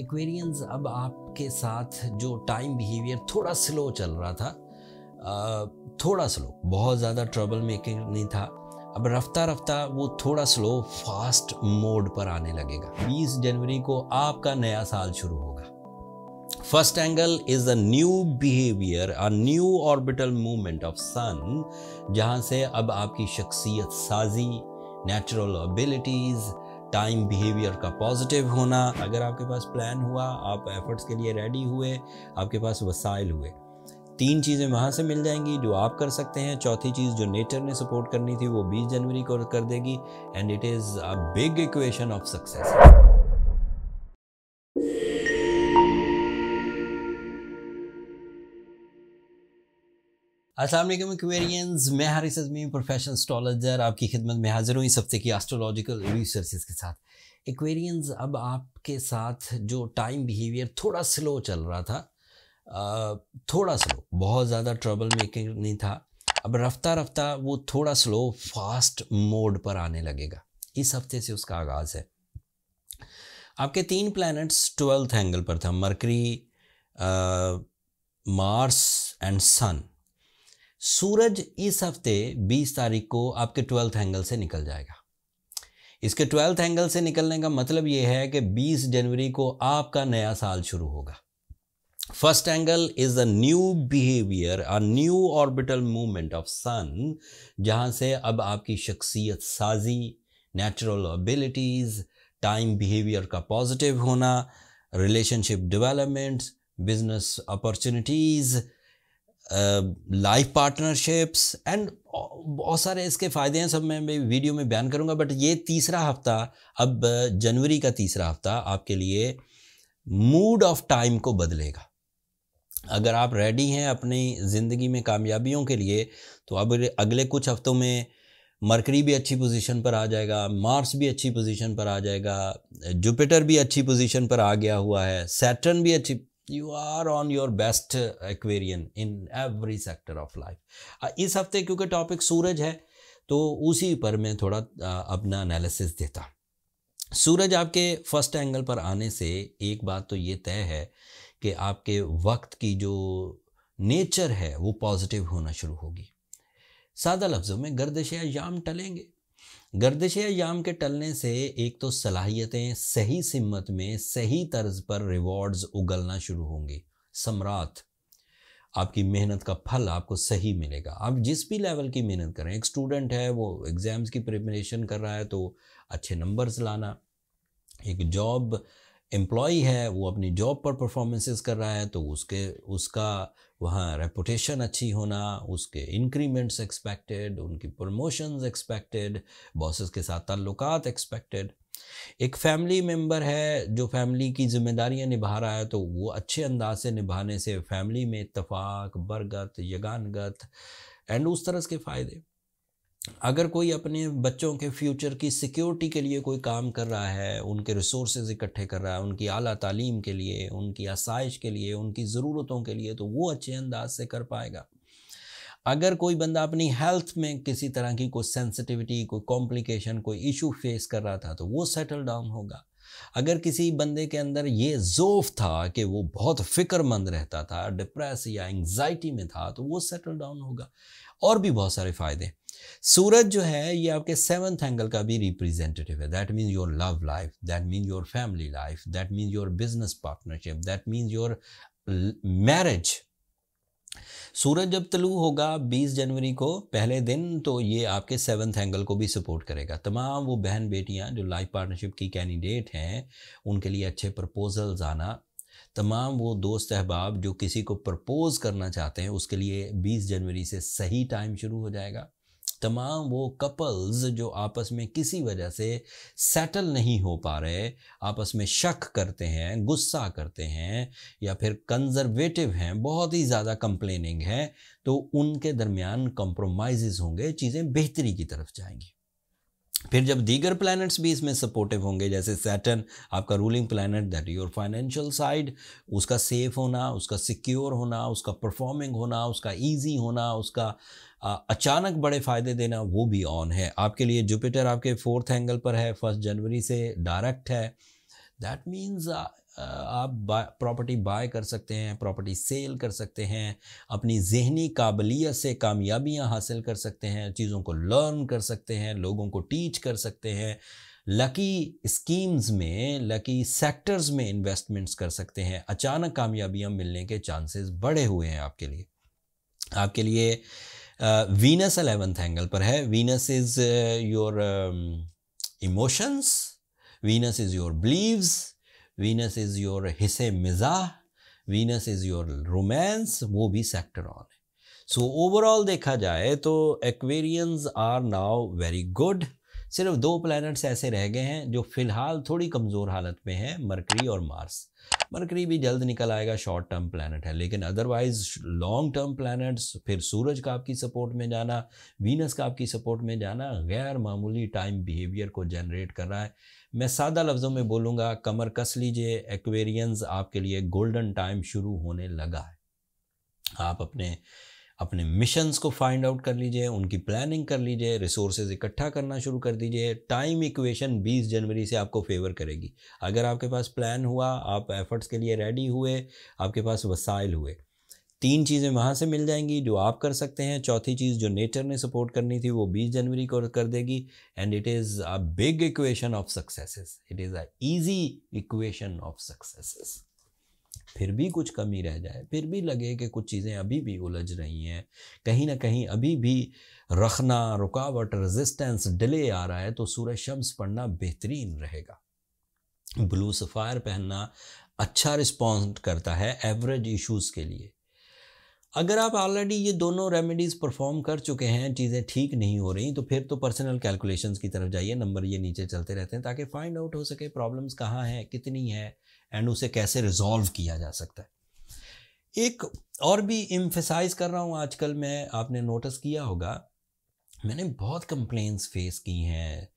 Aquarians अब आपके साथ जो टाइम बिहेवियर थोड़ा स्लो चल रहा था थोड़ा स्लो बहुत ज़्यादा ट्रबल मेकिंग नहीं था अब रफ्ता रफ्ता वो थोड़ा स्लो फास्ट मोड पर आने लगेगा 20 जनवरी को आपका नया साल शुरू होगा first angle is a new behaviour a new orbital movement of sun जहाँ से अब आपकी शख्सियत साजी नेचुरल एबिलिटीज़ टाइम बिहेवियर का पॉजिटिव होना अगर आपके पास प्लान हुआ आप एफर्ट्स के लिए रेडी हुए आपके पास वसाइल हुए तीन चीज़ें वहाँ से मिल जाएंगी जो आप कर सकते हैं चौथी चीज़ जो नेचर ने सपोर्ट करनी थी वो 20 जनवरी को कर देगी and it is a big equation of success असलम क्वेरियंस मैं हारिस अजमी प्रोफेशनल स्टॉलजर आपकी खिदमत में हाजिर हूँ इस हफ्ते की एस्ट्रोलॉजिकल रिसर्चेस के साथ एक्वेरियंस अब आपके साथ जो टाइम बिहेवियर थोड़ा स्लो चल रहा था थोड़ा स्लो बहुत ज़्यादा ट्रबल मेकिंग नहीं था अब रफ्ता रफ्ता वो थोड़ा स्लो फास्ट मोड पर आने लगेगा इस हफ्ते से उसका आगाज़ है आपके तीन प्लैनेट्स ट्वेल्थ एंगल पर था मरकरी मार्स एंड सन सूरज इस हफ्ते 20 तारीख को आपके ट्वेल्थ एंगल से निकल जाएगा इसके ट्वेल्थ एंगल से निकलने का मतलब यह है कि 20 जनवरी को आपका नया साल शुरू होगा first angle is a new behaviour a new orbital movement of sun जहां से अब आपकी शख्सियत साजी नेचुरल एबिलिटीज टाइम बिहेवियर का पॉजिटिव होना relationship developments business opportunities life partnerships and बहुत सारे इसके फ़ायदे हैं सब मैं वीडियो में बयान करूंगा बट ये तीसरा हफ्ता अब uh, जनवरी का तीसरा हफ्ता आपके लिए मूड ऑफ टाइम को बदलेगा अगर आप रेडी हैं अपनी ज़िंदगी में कामयाबियों के लिए तो अब अगले कुछ हफ्तों में मरकरी भी अच्छी पोजीशन पर आ जाएगा मार्स भी अच्छी पोजीशन पर आ जाएगा जुपिटर भी अच्छी पोजीशन पर आ गया हुआ है सैटर्न भी अच्छी you are on your best Aquarian in every sector of life इस हफ्ते क्योंकि टॉपिक सूरज है तो उसी पर मैं थोड़ा uh, अपना एनालिसिस देता सूरज आपके फर्स्ट एंगल पर आने से एक बात तो ये तय है कि आपके वक्त की जो नेचर है वो पॉजिटिव होना शुरू होगी सादा लफ्ज़ों में गर्दिश याम टलेंगे गर्दिश अयाम के टलने से एक तो सलाहियतें सही सिमत में सही तर्ज पर रिवॉर्ड्स उगलना शुरू होंगे सम्राट आपकी मेहनत का फल आपको सही मिलेगा आप जिस भी लेवल की मेहनत करें एक स्टूडेंट है वो एग्ज़ाम्स की प्रिपरेशन कर रहा है तो अच्छे नंबर्स लाना एक जॉब एम्प्लॉई है वो अपनी जॉब पर परफॉर्मेंसेस कर रहा है तो उसके उसका वहाँ रेपुटेशन अच्छी होना उसके इंक्रीमेंट्स एक्सपेक्टेड उनकी प्रमोशंस एक्सपेक्टेड बॉसेस के साथ ताल्लुक एक्सपेक्टेड एक फैमिली मेंबर है जो फैमिली की जिम्मेदारियां निभा रहा है तो वो अच्छे अंदाज से निभाने से फैमिली में इतफाक़ बरगत यगानगत एंड उस तरह के फ़ायदे अगर कोई अपने बच्चों के फ्यूचर की सिक्योरिटी के लिए कोई काम कर रहा है उनके रिसोर्स इकट्ठे कर रहा है उनकी अली तालीम के लिए उनकी आसाइश के लिए उनकी ज़रूरतों के लिए तो वो अच्छे अंदाज से कर पाएगा अगर कोई बंदा अपनी हेल्थ में किसी तरह की कोई सेंसिटिविटी कोई कॉम्प्लिकेशन कोई इशू फेस कर रहा था तो वो सेटल डाउन होगा अगर किसी बंदे के अंदर ये जोफ था कि वो बहुत फिक्रमंद रहता था डिप्रेस या एंग्जाइटी में था तो वो सेटल डाउन होगा और भी बहुत सारे फ़ायदे सूरज जो है ये आपके सेवन्थ एंगल का भी रिप्रेजेंटेटिव है that means your love life that means your family life that means your business partnership that means your marriage सूरज जब तलू होगा 20 जनवरी को पहले दिन तो ये आपके सेवन्थ एंगल को भी सपोर्ट करेगा तमाम वो बहन बेटियां जो लाइफ पार्टनरशिप की कैंडिडेट हैं उनके लिए अच्छे प्रपोजल्स आना तमाम वो दोस्त अहबाब जो किसी को प्रपोज़ करना चाहते हैं उसके लिए 20 जनवरी से सही टाइम शुरू हो जाएगा तमाम वो कपल्स जो आपस में किसी वजह से सेटल नहीं हो पा रहे आपस में शक करते हैं गुस्सा करते हैं या फिर कंजर्वेटिव हैं बहुत ही ज़्यादा कंप्लेनिंग है तो उनके दरमियान कॉम्प्रोमाइज़ होंगे चीज़ें बेहतरी की तरफ जाएंगी फिर जब दीगर प्लैनेट्स भी इसमें सपोर्टिव होंगे जैसे सैटन आपका ruling planet that your financial side उसका सेफ होना उसका सिक्योर होना उसका परफॉर्मिंग होना उसका इजी होना उसका अचानक बड़े फ़ायदे देना वो भी ऑन है आपके लिए जुपिटर आपके फोर्थ एंगल पर है फर्स्ट जनवरी से डायरेक्ट है दैट मीन्स uh, uh, आप बा, प्रॉपर्टी बाय कर सकते हैं प्रॉपर्टी सेल कर सकते हैं अपनी जहनी काबिलियत से कामयाबियां हासिल कर सकते हैं चीज़ों को लर्न कर सकते हैं लोगों को टीच कर सकते हैं लकी स्कीम्स में लकी सेक्टर्स में इन्वेस्टमेंट्स कर सकते हैं अचानक कामयाबियां मिलने के चांसेस बढ़े हुए हैं आपके लिए आपके लिए वीनस अलेवेंथ एंगल पर है Venus is your emotions Venus is your beliefs Venus is your हिस्से मिजा वीनस इज़ योर रोमैंस वो भी सेक्टर ऑन है सो so, ओवरऑल देखा जाए तो Aquarians are now very good सिर्फ दो प्लैनेट्स ऐसे रह गए हैं जो फिलहाल थोड़ी कमज़ोर हालत में हैं मरकरी और मार्स मरकरी भी जल्द निकल आएगा शॉर्ट टर्म प्लानट है लेकिन अदरवाइज लॉन्ग टर्म प्लानट्स फिर सूरज का आपकी सपोर्ट में जाना वीनस का आपकी सपोर्ट में जाना गैर मामूली टाइम बिहेवियर को जनरेट कर रहा है मैं सादा लफ्ज़ों में बोलूँगा कमर कस लीजिए एक्वेरियंस आपके लिए गोल्डन टाइम शुरू होने लगा है आप अपने अपने मिशंस को फाइंड आउट कर लीजिए उनकी प्लानिंग कर लीजिए रिसोर्सेज इकट्ठा करना शुरू कर दीजिए टाइम इक्वेशन 20 जनवरी से आपको फेवर करेगी अगर आपके पास प्लान हुआ आप एफर्ट्स के लिए रेडी हुए आपके पास वसाइल हुए तीन चीज़ें वहाँ से मिल जाएंगी जो आप कर सकते हैं चौथी चीज़ जो नेचर ने सपोर्ट करनी थी वो बीस जनवरी को कर देगी and it is a big equation of successes it is a easy equation of successes फिर भी कुछ कमी रह जाए फिर भी लगे कि कुछ चीज़ें अभी भी उलझ रही हैं कहीं ना कहीं अभी भी रखना रुकावट रेजिस्टेंस डिले आ रहा है तो सूरज शम्स पढ़ना बेहतरीन रहेगा ब्लू सफ़ायर पहनना अच्छा रिस्पॉन्स करता है एवरेज इश्यूज़ के लिए अगर आप ऑलरेडी ये दोनों रेमेडीज़ परफॉर्म कर चुके हैं चीज़ें ठीक नहीं हो रही तो फिर तो पर्सनल कैलकुलेशंस की तरफ जाइए नंबर ये नीचे चलते रहते हैं ताकि फाइंड आउट हो सके प्रॉब्लम्स कहाँ हैं कितनी है एंड उसे कैसे रिजॉल्व किया जा सकता है एक और भी इम्फेसाइज कर रहा हूँ आजकल मैं आपने नोटिस किया होगा मैंने बहुत कंप्लेंट्स फेस की हैं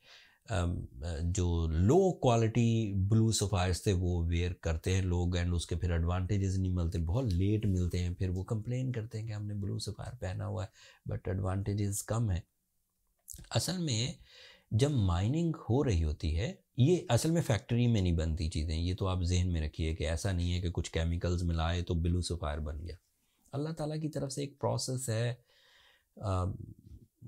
जो लो क्वालिटी ब्लू सफ़ायर्स थे वो वेयर करते हैं लोग एंड उसके फिर एडवांटेजेस नहीं मिलते बहुत लेट मिलते हैं फिर वो कंप्लेन करते हैं कि हमने ब्लू सफ़ायर पहना हुआ है बट एडवांटेजेस कम है असल में जब माइनिंग हो रही होती है ये असल में फैक्ट्री में नहीं बनती चीज़ें ये तो आप जहन में रखिए कि ऐसा नहीं है कि कुछ केमिकल्स मिलाए तो ब्लू सफ़ायर बन गया अल्लाह ताला की तरफ से एक प्रोसेस है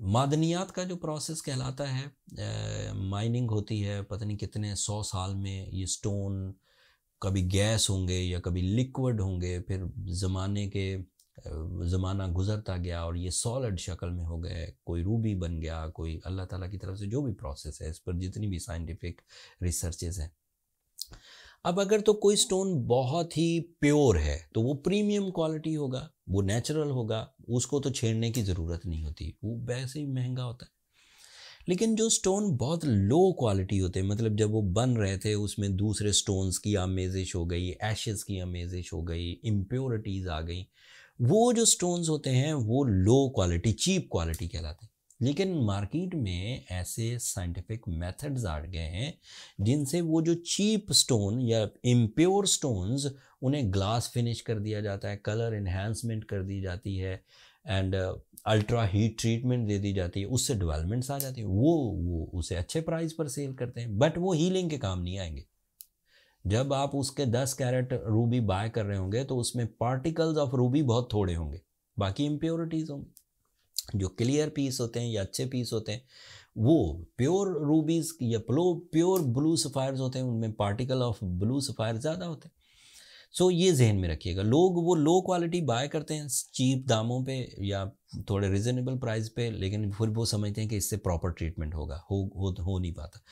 मादनियात का जो प्रोसेस कहलाता है माइनिंग होती है पता नहीं कितने सौ साल में ये स्टोन कभी गैस होंगे या कभी लिक्विड होंगे फिर ज़माने के ज़माना गुजरता गया और ये सॉलिड शक्ल में हो गए कोई रूबी बन गया कोई अल्लाह ताला की तरफ से जो भी प्रोसेस है इस पर जितनी भी साइंटिफिक रिसर्चेज हैं अब अगर तो कोई स्टोन बहुत ही प्योर है तो वो प्रीमियम क्वालिटी होगा वो नेचुरल होगा उसको तो छेड़ने की ज़रूरत नहीं होती वो वैसे ही महंगा होता है लेकिन जो स्टोन बहुत लो क्वालिटी होते हैं मतलब जब वो बन रहे थे उसमें दूसरे स्टोन्स की आमेजिश हो गई एशेस की आमेजिश हो गई इम्प्योरिटीज़ आ गई वो जो स्टोन्स होते हैं वो लो क्वालिटी चीप क्वालिटी कहलाते हैं लेकिन मार्केट में ऐसे साइंटिफिक मेथड्स आ गए हैं जिनसे वो जो चीप स्टोन या इम्प्योर स्टोन्स उन्हें ग्लास फिनिश कर दिया जाता है कलर इन्हेंसमेंट कर दी जाती है एंड अल्ट्रा हीट ट्रीटमेंट दे दी जाती है उससे डेवलपमेंट्स आ जाती है वो वो उसे अच्छे प्राइस पर सेल करते हैं बट वो हीलिंग के काम नहीं आएंगे जब आप उसके दस कैरेट रूबी बाय कर रहे होंगे तो उसमें पार्टिकल्स ऑफ रूबी बहुत थोड़े होंगे बाकी इम्प्योरिटीज़ होंगी जो क्लियर पीस होते हैं या अच्छे पीस होते हैं वो प्योर रूबीज़ या प्लो प्योर ब्लू सफ़ायर्स होते हैं उनमें पार्टिकल ऑफ ब्लू सफ़ायर ज़्यादा होते हैं सो ये जहन में रखिएगा लोग वो लो क्वालिटी बाय करते हैं चीप दामों पे या थोड़े रिजनेबल प्राइस पे लेकिन फिर वो समझते हैं कि इससे प्रॉपर ट्रीटमेंट होगा हो हो, हो नहीं पाता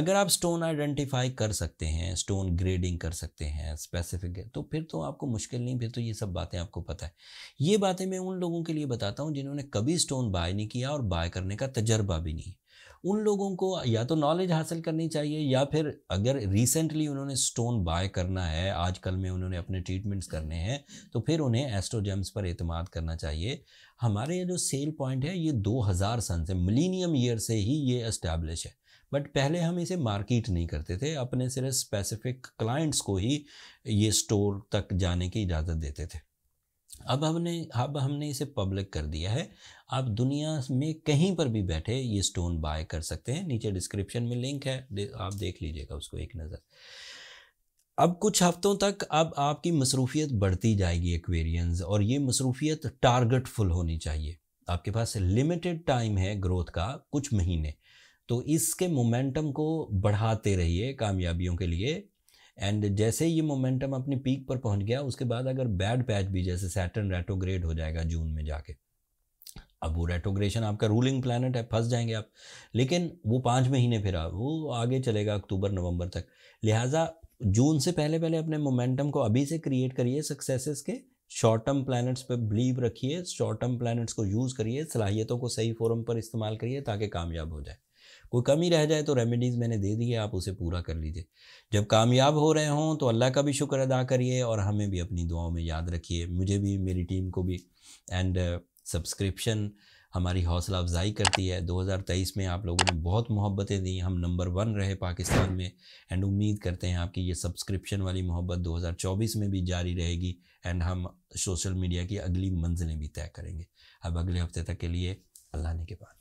अगर आप स्टोन आइडेंटिफाई कर सकते हैं स्टोन ग्रेडिंग कर सकते हैं स्पेसिफिक तो फिर तो आपको मुश्किल नहीं फिर तो ये सब बातें आपको पता है ये बातें मैं उन लोगों के लिए बताता हूँ जिन्होंने कभी स्टोन बाय नहीं किया और बाय करने का तजर्बा भी नहीं उन लोगों को या तो नॉलेज हासिल करनी चाहिए या फिर अगर रिसेंटली उन्होंने स्टोन बाय करना है आजकल में उन्होंने अपने ट्रीटमेंट्स करने हैं तो फिर उन्हें एस्ट्रोजेम्स पर अतमाद करना चाहिए हमारे ये जो सेल पॉइंट है ये 2000 सन से मिलीनियम ईयर से ही ये इस्टेब्लिश है बट पहले हम इसे मार्केट नहीं करते थे अपने सिर्फ स्पेसिफिक क्लाइंट्स को ही ये स्टोर तक जाने की इजाज़त देते थे अब हमने अब हमने इसे पब्लिक कर दिया है आप दुनिया में कहीं पर भी बैठे ये स्टोन बाय कर सकते हैं नीचे डिस्क्रिप्शन में लिंक है आप देख लीजिएगा उसको एक नज़र अब कुछ हफ्तों तक अब आपकी मसरूफियत बढ़ती जाएगी एक्वेरियंस और ये मसरूफियत टारगेटफुल होनी चाहिए आपके पास लिमिटेड टाइम है ग्रोथ का कुछ महीने तो इसके मोमेंटम को बढ़ाते रहिए कामयाबियों के लिए एंड जैसे ये मोमेंटम अपनी पीक पर पहुंच गया उसके बाद अगर बैड पैच भी जैसे सैटर्न रेटोग्रेड हो जाएगा जून में जाके अब वो रेटोग्रेशन आपका रूलिंग प्लानट है फंस जाएंगे आप लेकिन वो पाँच महीने फिर वो आगे चलेगा अक्टूबर नवंबर तक लिहाजा जून से पहले पहले अपने मोमेंटम को अभी से क्रिएट करिए सक्सेसेस के शॉर्ट टर्म प्लानट्स पर बिलीव रखिए शॉर्ट टर्म प्लानट्स को यूज़ करिए सलाहियतों को सही फोरम पर इस्तेमाल करिए ताकि कामयाब हो जाए कोई कमी रह जाए तो रेमेडीज़ मैंने दे दी है आप उसे पूरा कर लीजिए जब कामयाब हो रहे हों तो अल्लाह का भी शुक्र अदा करिए और हमें भी अपनी दुआओं में याद रखिए मुझे भी मेरी टीम को भी एंड सब्सक्रिप्शन uh, हमारी हौसला अफजाई करती है 2023 में आप लोगों ने बहुत मोहब्बतें दी हम नंबर वन रहे पाकिस्तान में एंड उम्मीद करते हैं आपकी ये सब्सक्रिप्शन वाली मोहब्बत 2024 में भी जारी रहेगी एंड हम सोशल मीडिया की अगली मंजिलें भी तय करेंगे अब अगले हफ्ते तक के लिए अल्लाह ने के बाद